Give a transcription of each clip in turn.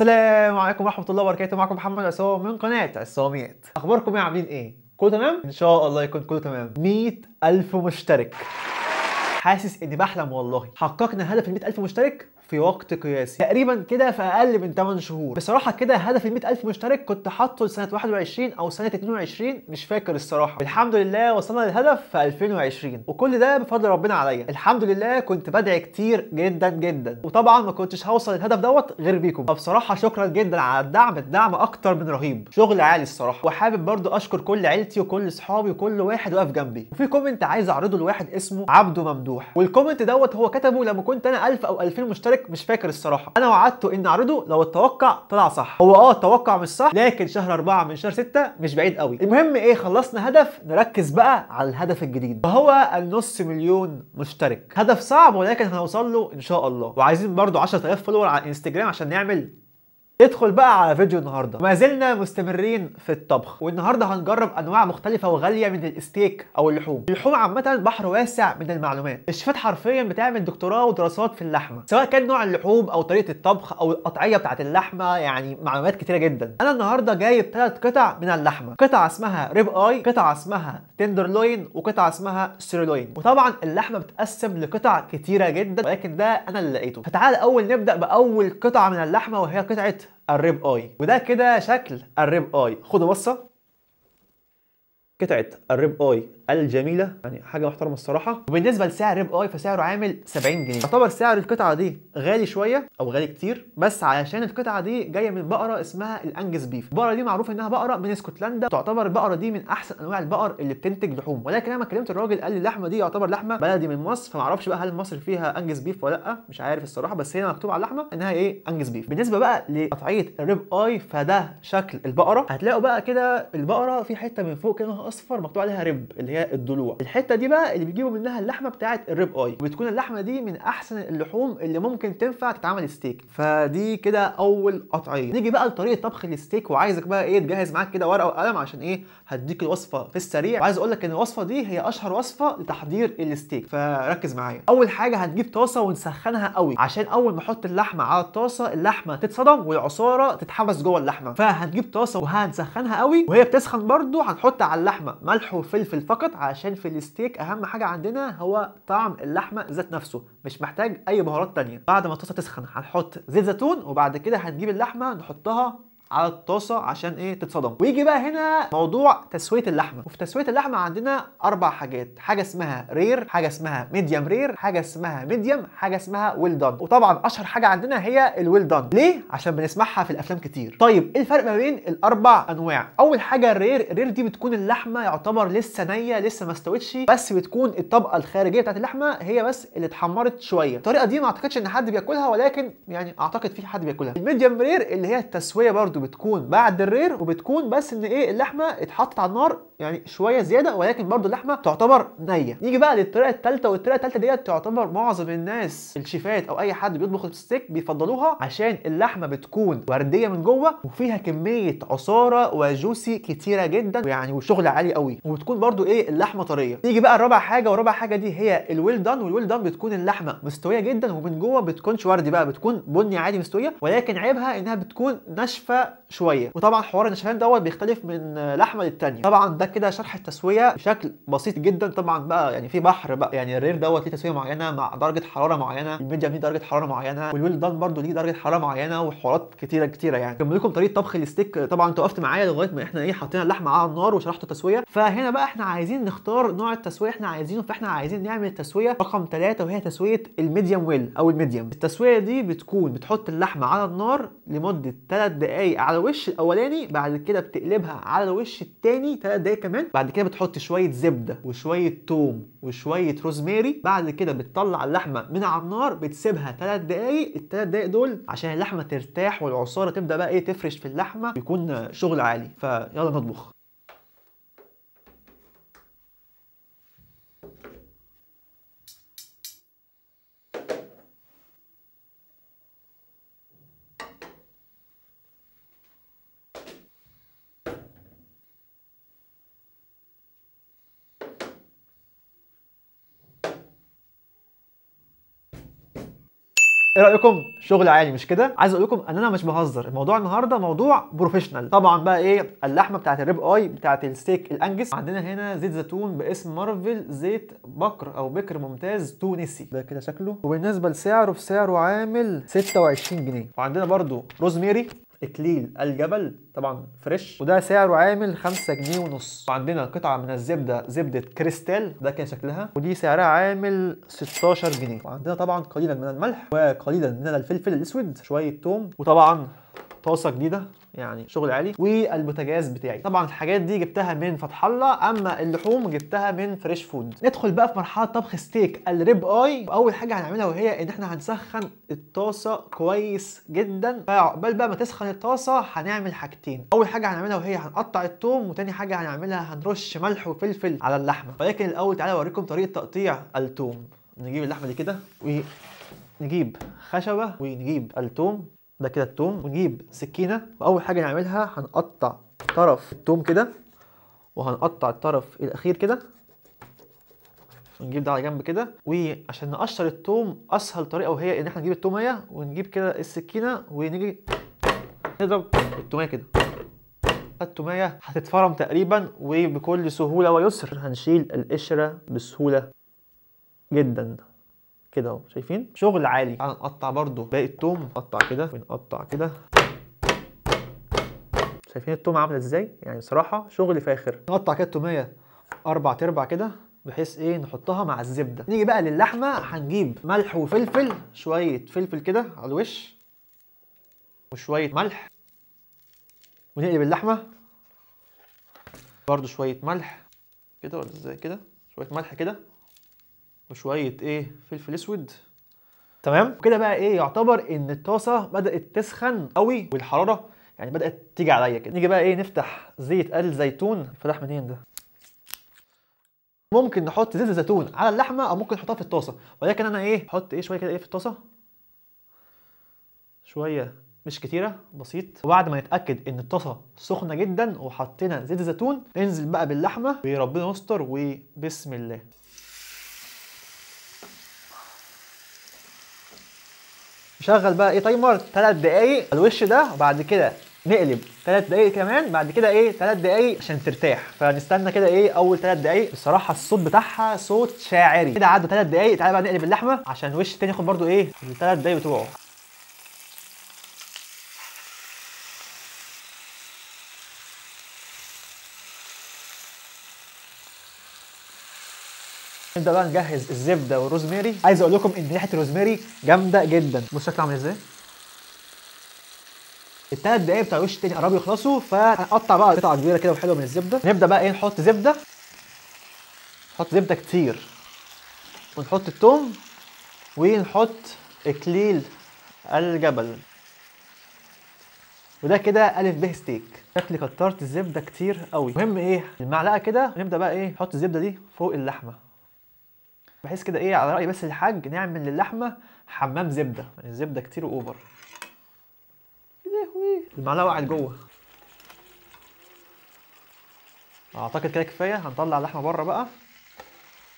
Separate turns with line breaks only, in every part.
السلام عليكم ورحمه الله وبركاته معكم محمد عصام من قناه عصاميات اخباركم ايه عاملين ايه كله تمام ان شاء الله يكون كله تمام 100 الف مشترك حاسس اني بحلم والله حققنا هدف ال 100000 مشترك في وقت قياسي تقريبا كده في اقل من 8 شهور بصراحه كده هدف ال 100000 مشترك كنت حاطه لسنه 21 او سنه 22 مش فاكر الصراحه الحمد لله وصلنا للهدف في 2020 وكل ده بفضل ربنا عليا الحمد لله كنت بدعي كتير جدا جدا وطبعا ما كنتش هوصل للهدف دوت غير بيكم فبصراحه شكرا جدا على الدعم الدعم اكتر من رهيب شغل عالي الصراحه وحابب برضو اشكر كل عيلتي وكل اصحابي وكل واحد واقف جنبي وفي كومنت عايز اعرضه لواحد اسمه عبده ممدوح والكومنت دوت هو كتبه لما كنت انا 1000 او 2000 مشترك لحضرتك مش فاكر الصراحه انا وعدته ان اعرضه لو التوقع طلع صح هو اه التوقع مش صح لكن شهر أربعة من شهر ستة مش بعيد قوي المهم ايه خلصنا هدف نركز بقى على الهدف الجديد وهو النص مليون مشترك هدف صعب ولكن هنوصل له ان شاء الله وعايزين برضو 10000 فولور على الانستجرام عشان نعمل ادخل بقى على فيديو النهارده ما زلنا مستمرين في الطبخ والنهارده هنجرب انواع مختلفه وغاليه من الاستيك او اللحوم اللحوم عامه بحر واسع من المعلومات الشيفات حرفيا بتعمل دكتوراه ودراسات في اللحمه سواء كان نوع اللحوم او طريقه الطبخ او القطعيه بتاعه اللحمه يعني معلومات كتيره جدا انا النهارده جايب ثلاث قطع من اللحمه قطعه اسمها ريب اي قطعه اسمها تندرلوين وقطعه اسمها سيرلوين وطبعا اللحمه بتقسم لقطع كتيره جدا ولكن ده انا اللي لقيته فتعال اول نبدا باول قطعه من اللحمه وهي قطعه الريب اي وده كده شكل الريب اي خدوا بصه قطعه الريب اي الجميله يعني حاجه محترمه الصراحه وبالنسبه لسعر ريب اي فسعره عامل 70 جنيه يعتبر سعر القطعه دي غالي شويه او غالي كتير بس علشان القطعه دي جايه من بقره اسمها الانجز بيف البقره دي معروف انها بقره من اسكتلندا تعتبر البقره دي من احسن انواع البقر اللي بتنتج لحوم ولكن لما كلمت الراجل قال لي اللحمه دي يعتبر لحمه بلدي من مصر فمعرفش بقى هل مصر فيها انجز بيف ولا لا مش عارف الصراحه بس هنا مكتوب على اللحمه انها ايه انجز بيف بالنسبه بقى لقطعيه الريب اي فده شكل البقره هتلاقوا بقى كده البقره في حته من فوق كده اصفر مكتوب عليها ريب اللي هي الضلوع الحته دي بقى اللي بيجيبوا منها اللحمه بتاعه الريب اي وبتكون اللحمه دي من احسن اللحوم اللي ممكن تنفع تتعمل ستيك فدي كده اول قطعيه نيجي بقى لطريقه طبخ الستيك وعايزك بقى ايه تجهز معاك كده ورقه وقلم عشان ايه هديك الوصفه في السريع وعايز اقول لك ان الوصفه دي هي اشهر وصفه لتحضير الستيك فركز معايا اول حاجه هنجيب طاسه ونسخنها قوي عشان اول ما احط اللحمه على الطاسه اللحمه تتصدم والعصاره تتحبس جوه اللحمه فهنجيب طاسه وهنسخنها قوي وهي بتسخن برده هنحط على اللحمه ملح وفلفل فقط دوت عشان في الستيك اهم حاجه عندنا هو طعم اللحمه ذات نفسه مش محتاج اي بهارات تانية بعد ما الطاسه تسخن هنحط زيت زيتون وبعد كده هنجيب اللحمه نحطها على الطاسه عشان ايه تتصدم ويجي بقى هنا موضوع تسويه اللحمه وفي تسويه اللحمه عندنا اربع حاجات حاجه اسمها رير حاجه اسمها ميديم رير حاجه اسمها ميديم حاجه اسمها ويل دان وطبعا اشهر حاجه عندنا هي الويل دان ليه عشان بنسمعها في الافلام كتير طيب ايه الفرق ما بين الاربع انواع اول حاجه الرير الرير دي بتكون اللحمه يعتبر لسه نيه لسه ما استوتش بس بتكون الطبقه الخارجيه بتاعت اللحمه هي بس اللي اتحمرت شويه الطريقه دي ما اعتقدش ان حد بياكلها ولكن يعني اعتقد في حد بياكلها الميديم رير اللي هي التسويه برضو بتكون بعد الرير وبتكون بس ان ايه اللحمه اتحطت على النار يعني شويه زياده ولكن برده اللحمه تعتبر نيه نيجي بقى للطريقه الثالثه والطريقه الثالثه ديت تعتبر معظم الناس الشيفات او اي حد بيطبخ الستيك بيفضلوها عشان اللحمه بتكون ورديه من جوه وفيها كميه عصاره وجوسي كتيره جدا يعني وشغل عالي قوي وبتكون برده ايه اللحمه طريه نيجي بقى الرابع حاجه ورابع حاجه دي هي الويل دان والويل دان بتكون اللحمه مستويه جدا ومن جوه بتكونش وردي بقى بتكون بني عادي مستويه ولكن عيبها انها بتكون ناشفه شويه وطبعا حوار النشفان دوت بيختلف من لحمه للتانيه طبعا ده كده شرح التسويه بشكل بسيط جدا طبعا بقى يعني في بحر بقى يعني الرير دوت ليه تسويه معينه مع درجه حراره معينه الميديم ليه درجه حراره معينه والويل دان برده ليه درجه حراره معينه وحوارات كتيره كتيره يعني كمل لكم طريقه طبخ الستيك طبعا انتوا وقفت معايا لغايه ما احنا ايه حطينا اللحمه على النار وشرحت التسويه فهنا بقى احنا عايزين نختار نوع التسويه احنا عايزينه فاحنا عايزين نعمل التسويه رقم 3 وهي تسويه الميديم ويل او الميديم التسويه دي بتكون بتحط اللحمه على النار لمده 3 دقائق على الوش الاولاني بعد كده بتقلبها على الوش التاني ثلاث دقايق كمان بعد كده بتحط شويه زبده وشويه توم وشويه روزماري بعد كده بتطلع اللحمه من على النار بتسيبها ثلاث دقايق الثلاث دقايق دول عشان اللحمه ترتاح والعصاره تبدا بقى ايه تفرش في اللحمه يكون شغل عالي فيلا نطبخ ايه رايكم شغل عالي مش كده عايز اقول لكم ان انا مش بهزر الموضوع النهارده موضوع بروفيشنال طبعا بقى ايه اللحمه بتاعت الريب اي بتاعت الستيك الانجس عندنا هنا زيت زيتون باسم مارفل زيت بكر او بكر ممتاز تونسي ده كده شكله وبالنسبه لسعره سعره عامل 26 جنيه وعندنا برده روزميري اكليل الجبل طبعا فريش وده سعره عامل 5 جنيه ونص وعندنا قطعه من الزبده زبده كريستال ده كان شكلها ودي سعرها عامل 16 جنيه وعندنا طبعا قليلا من الملح وقليلا من الفلفل الاسود شويه توم وطبعا طاسه جديده يعني شغل عالي والبوتاجاز بتاعي طبعا الحاجات دي جبتها من فتح الله اما اللحوم جبتها من فريش فود ندخل بقى في مرحله طبخ ستيك الريب اي اول حاجه هنعملها وهي ان احنا هنسخن الطاسه كويس جدا فعقبال بقى ما تسخن الطاسه هنعمل حاجتين اول حاجه هنعملها وهي هنقطع الثوم وتاني حاجه هنعملها هنرش ملح وفلفل على اللحمه ولكن الاول تعالى اوريكم طريقه تقطيع الثوم نجيب اللحمه دي كده ونجيب خشبه ونجيب الثوم ده كده التوم ونجيب سكينه واول حاجه نعملها هنقطع طرف التوم كده وهنقطع الطرف الاخير كده ونجيب ده على جنب كده وعشان نقشر التوم اسهل طريقه وهي ان احنا نجيب التوميه ونجيب كده السكينه ونيجي نضرب التوميه كده التوميه هتتفرم تقريبا وبكل سهوله ويسر هنشيل القشره بسهوله جدا كده اهو شايفين شغل عالي هنقطع برده باقي الثوم نقطع كده ونقطع كده شايفين الثوم عامله ازاي يعني بصراحه شغل فاخر نقطع كده التوميه اربع تربع كده بحيث ايه نحطها مع الزبده نيجي بقى للحمه هنجيب ملح وفلفل شويه فلفل كده على الوش وشويه ملح ونقلب اللحمه برده شويه ملح كده ولا ازاي كده شويه ملح كده وشويه ايه فلفل اسود تمام كده بقى ايه يعتبر ان الطاسه بدات تسخن قوي والحراره يعني بدات تيجي عليا كده نيجي بقى ايه نفتح زيت الزيتون زيتون منين ده ممكن نحط زيت الزيتون على اللحمه او ممكن نحطها في الطاسه ولكن انا ايه احط ايه شويه كده ايه في الطاسه شويه مش كتيره بسيط وبعد ما نتاكد ان الطاسه سخنه جدا وحطينا زيت الزيتون ننزل بقى باللحمه وربنا يستر وبسم الله نشغل بقى ايه تايمر 3 دقايق الوش ده وبعد كده نقلب 3 دقايق كمان بعد كده ايه 3 دقايق عشان ترتاح فنستنى كده ايه اول 3 دقايق الصراحه الصوت بتاعها صوت شاعري كده عدى 3 دقايق تعالى بقى نقلب اللحمه عشان الوش تاني ياخد برده ايه ال 3 دقايق بتوعه نبدا بقى نجهز الزبده والروزماري عايز اقول لكم ان ريحه الروزماري جامده جدا بص شكلها عامل ازاي الثلاث دقايق بتاع الوش التاني قربوا يخلصوا فهنقطع بقى قطعه كبيره كده وحلوه من الزبده نبدا بقى ايه نحط زبده نحط زبده كتير ونحط التوم ونحط اكليل الجبل وده كده الف ب ستيك شكلي كترت الزبده كتير قوي المهم ايه المعلقه كده نبدا بقى ايه نحط الزبده دي فوق اللحمه بحيث كده ايه على راي بس الحاج نعمل للحمه حمام زبده يعني الزبده كتير اوفر المعلقه وقعت جوه اعتقد كده كفايه هنطلع اللحمه بره بقى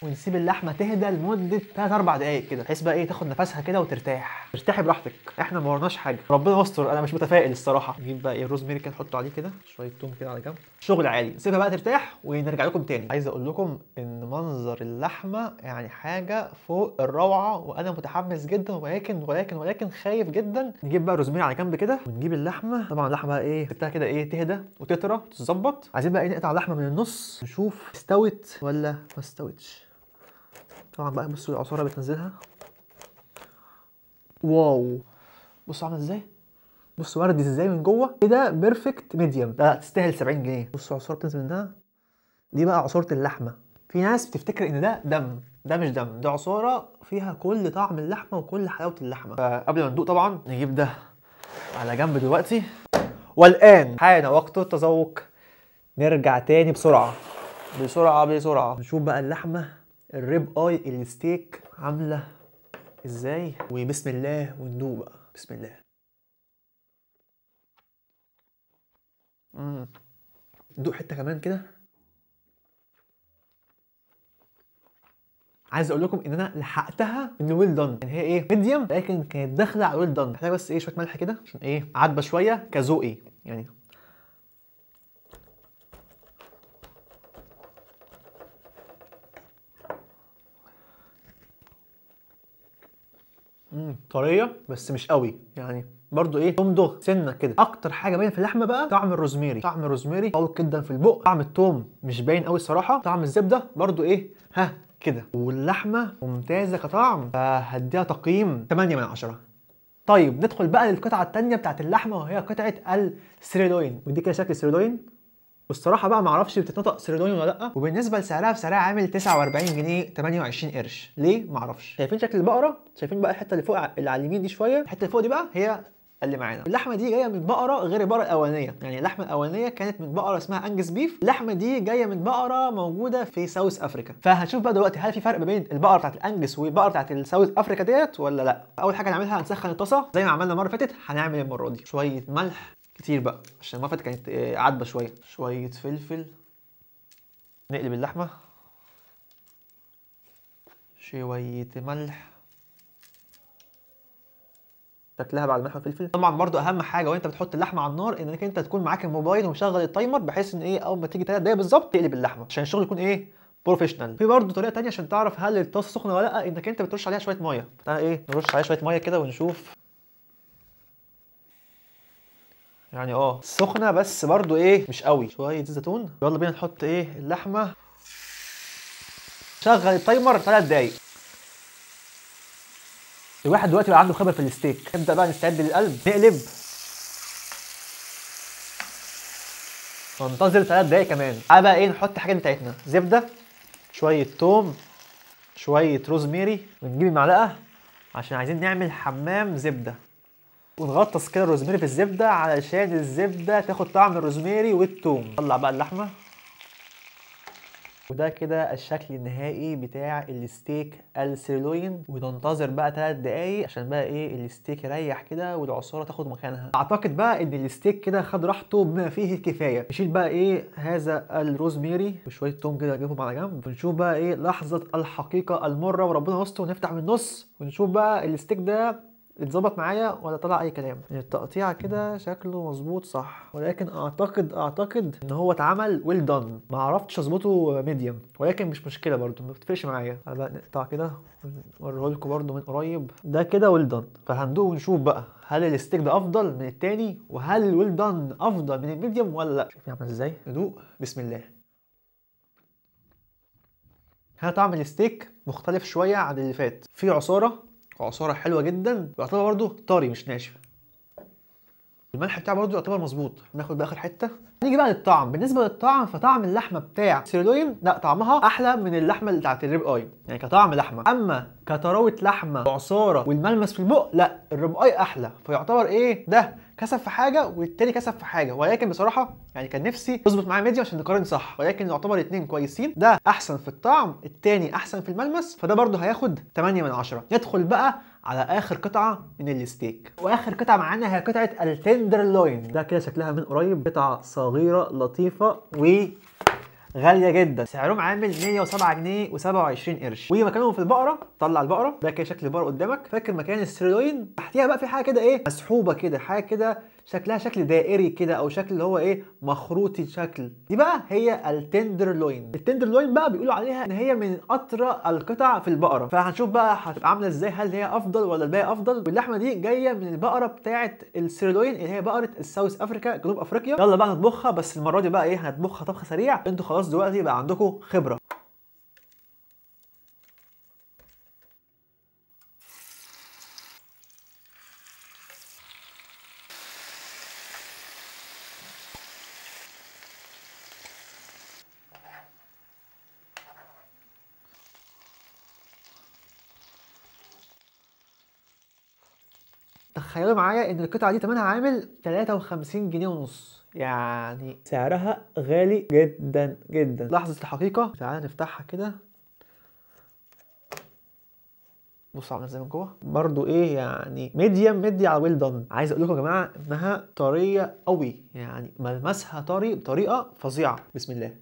ونسيب اللحمه تهدى لمده 3 4 دقائق كده بحيث بقى ايه تاخد نفسها كده وترتاح ترتاحي براحتك احنا ما ورناش حاجه ربنا يستر انا مش متفائل الصراحه نجيب بقى ايه الروزميري كده نحطه عليه كده شويه توم كده على جنب شغل عالي سيبها بقى ترتاح ونرجع لكم تاني عايز اقول لكم ان منظر اللحمه يعني حاجه فوق الروعه وانا متحمس جدا ولكن ولكن ولكن خايف جدا نجيب بقى روزميري على جنب كده ونجيب اللحمه طبعا اللحمه بقى ايه سبتها كده ايه تهدى وتطرى وتتظبط عايزين بقى ايه نقطع اللحمه من النص نشوف استوت ولا ما استوتش طبعا بقى بصوا العصاره بتنزلها واو بصوا عامله ازاي بصوا وردي ازاي من جوه كده بيرفكت ميديوم لا تستاهل 70 جنيه بصوا العصارة بتنزل منها دي بقى عصاره اللحمه في ناس بتفتكر ان ده دم ده مش دم ده عصاره فيها كل طعم اللحمه وكل حلاوه اللحمه فقبل ما ندوق طبعا نجيب ده على جنب دلوقتي والان حان وقت التذوق نرجع تاني بسرعه بسرعه بسرعه نشوف بقى اللحمه الريب اي الستيك عامله ازاي وبسم الله وندوق بقى بسم الله ندوق حته كمان كده عايز اقول لكم ان انا لحقتها من ويل دون يعني هي ايه ميديوم لكن كانت داخله على ويل دون محتاج بس ايه شويه ملح كده عشان ايه عاتبه شويه كذوقي يعني امم طريه بس مش قوي يعني برضو ايه تمضغ سنه كده اكتر حاجه باينه في اللحمه بقى طعم الروزميري طعم الروزميري قوي جدا في البق طعم التوم مش باين قوي الصراحه طعم الزبده برضو ايه ها كده واللحمه ممتازه كطعم فهديها تقييم 8 من 10 طيب ندخل بقى للقطعه الثانيه بتاعت اللحمه وهي قطعه السريلوين ودي كده شكل السريلوين والصراحه بقى معرفش بتتنطق سيردوني ولا لا وبالنسبه لسعرها فسعرها عامل 49 جنيه 28 قرش ليه معرفش شايفين شكل البقره شايفين بقى الحته اللي فوق اللي على اليمين دي شويه الحته اللي فوق دي بقى هي اللي معانا اللحمه دي جايه من بقره غير البقره الاولانيه يعني اللحمه الاولانيه كانت من بقره اسمها انجس بيف اللحمه دي جايه من بقره موجوده في ساوث افريكا فهنشوف بقى دلوقتي هل في فرق بين البقره بتاعت الانجس والبقره بتاعت الساوث افريكا ديت ولا لا اول حاجه هنعملها هنسخن الطاسه زي ما عملنا المره اللي فاتت هنعمل المره دي شويه ملح كتير بقى عشان المره كانت آه، عدبه شويه شويه فلفل نقلب اللحمه شويه ملح تاكلها بعد ملح وفلفل طبعا برضو اهم حاجه وانت بتحط اللحمه على النار انك انت تكون معاك الموبايل ومشغل التايمر بحيث ان ايه اول ما تيجي ثلاث دقايق بالظبط تقلب اللحمه عشان الشغل يكون ايه بروفيشنال في برضو طريقه ثانيه عشان تعرف هل الطاسه سخنه ولا لا انك انت بترش عليها شويه ميه تعالى ايه نرش عليها شويه ميه كده ونشوف يعني اه سخنه بس برضو ايه مش قوي شويه زيتون يلا بينا نحط ايه اللحمه شغل التايمر 3 دقايق الواحد دلوقتي بقى عنده خبره في الستيك نبدا بقى نستعد للقلب نقلب ننتظر 3 دقايق كمان تعالى بقى ايه نحط الحاجات بتاعتنا زبده شويه توم شويه روزميري ونجيب المعلقه عشان عايزين نعمل حمام زبده ونغطس كده الروزماري في الزبده علشان الزبده تاخد طعم الروزماري والثوم نطلع بقى اللحمه وده كده الشكل النهائي بتاع الستيك السيرلوين وننتظر بقى 3 دقايق عشان بقى ايه الستيك يريح كده والعصاره تاخد مكانها اعتقد بقى ان الستيك كده خد راحته بما فيه الكفايه نشيل بقى ايه هذا الروزميري وشويه توم كده نجيبهم على جنب ونشوف بقى ايه لحظه الحقيقه المره وربنا يستر ونفتح من النص ونشوف بقى الستيك ده اتظبط معايا ولا طلع اي كلام يعني التقطيع كده شكله مظبوط صح ولكن اعتقد اعتقد ان هو اتعمل ويل دون ما عرفتش اظبطه ميديوم ولكن مش مشكله برده ما بتفرقش معايا بقى نقطع كده ونوريه لكم برده من قريب ده كده ويل دون فهندوق ونشوف بقى هل الستيك ده افضل من التاني وهل الويل دون افضل من الميديوم ولا لا شوف يعمل ازاي ندوق بسم الله هنا طعم الستيك مختلف شويه عن اللي فات في عصاره وعصاره حلوه جدا ويعتبر برضه طري مش ناشف الملح بتاعه برضه يعتبر مظبوط بقى باخر حته نيجي بقى للطعم بالنسبه للطعم فطعم اللحمه بتاع سيرلوين لا طعمها احلى من اللحمه اللي بتاعت الريب اي يعني كطعم لحمه اما كطراوه لحمه وعصاره والملمس في البق لا الريب اي احلى فيعتبر ايه ده كسب في حاجه والتاني كسب في حاجه ولكن بصراحه يعني كان نفسي تظبط معايا ميديا عشان نقارن صح ولكن يعتبر الاثنين كويسين ده احسن في الطعم التاني احسن في الملمس فده برضه هياخد 8 من 10 ندخل بقى على اخر قطعه من الستيك واخر قطعه معانا هي قطعه التندرلوين ده كده شكلها من قريب قطعه صغيره لطيفه و غاليه جدا سعرهم عامل 107 جنيه و27 قرش ومكانهم في البقره طلع البقره ده كده شكل البقره قدامك فاكر مكان السيرلوين تحتيها بقى في حاجه كده ايه مسحوبه كده حاجه كده شكلها شكل دائري كده او شكل اللي هو ايه مخروطي شكل دي بقى هي التندرلوين التندرلوين بقى بيقولوا عليها ان هي من اطرى القطع في البقره فهنشوف بقى هتبقى عامله ازاي هل هي افضل ولا الباقي افضل واللحمه دي جايه من البقره بتاعه السيرلوين اللي هي بقره الساوث افريكا جنوب افريقيا يلا بقى نطبخها بس المره دي بقى ايه هنطبخها طبخه سريع انتوا خلاص دلوقتي بقى عندكم خبره بيقولوا معايا ان القطعه دي ثمنها عامل 53 جنيه ونص يعني سعرها غالي جدا جدا لحظه الحقيقه تعالى نفتحها كده بص عامله ازاي من جوه برضو ايه يعني ميديم ميدي على ويل دون عايز اقول لكم يا جماعه انها طريه قوي يعني ملمسها طري بطريقه فظيعه بسم الله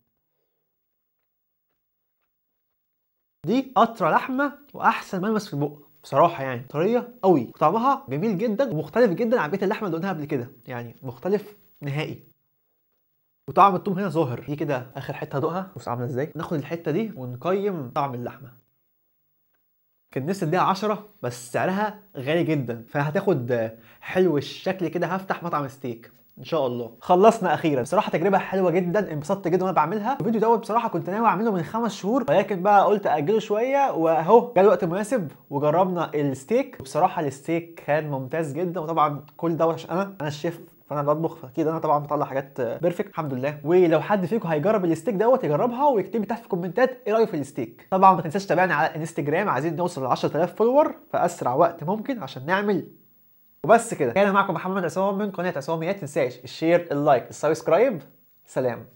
دي قطره لحمه واحسن ملمس في البق بصراحه يعني طريه قوي وطعمها جميل جدا ومختلف جدا عن بقيه اللحمه اللي قلناها قبل كده يعني مختلف نهائي وطعم التوم هنا ظاهر دي كده اخر حته هدوقها بص عامله ازاي ناخد الحته دي ونقيم طعم اللحمه كان نفسي اديها 10 بس سعرها غالي جدا فهتاخد حلو الشكل كده هفتح مطعم ستيك ان شاء الله خلصنا اخيرا بصراحه تجربه حلوه جدا انبسطت جدا وانا بعملها الفيديو دوت بصراحه كنت ناوي اعمله من خمس شهور ولكن بقى قلت اجله شويه واهو جه الوقت المناسب وجربنا الستيك وبصراحه الستيك كان ممتاز جدا وطبعا كل دوت عشان انا انا الشيف فانا بطبخ فاكيد انا طبعا بطلع حاجات بيرفكت الحمد لله ولو حد فيكم هيجرب الستيك دوت يجربها ويكتب لي تحت في الكومنتات ايه رايه في الستيك طبعا ما تنساش تتابعني على انستجرام عايزين نوصل ل 10000 فولور في اسرع وقت ممكن عشان نعمل وبس كده كان معكم محمد عصام من قناه عصام ما تنساش الشير اللايك السبسكرايب سلام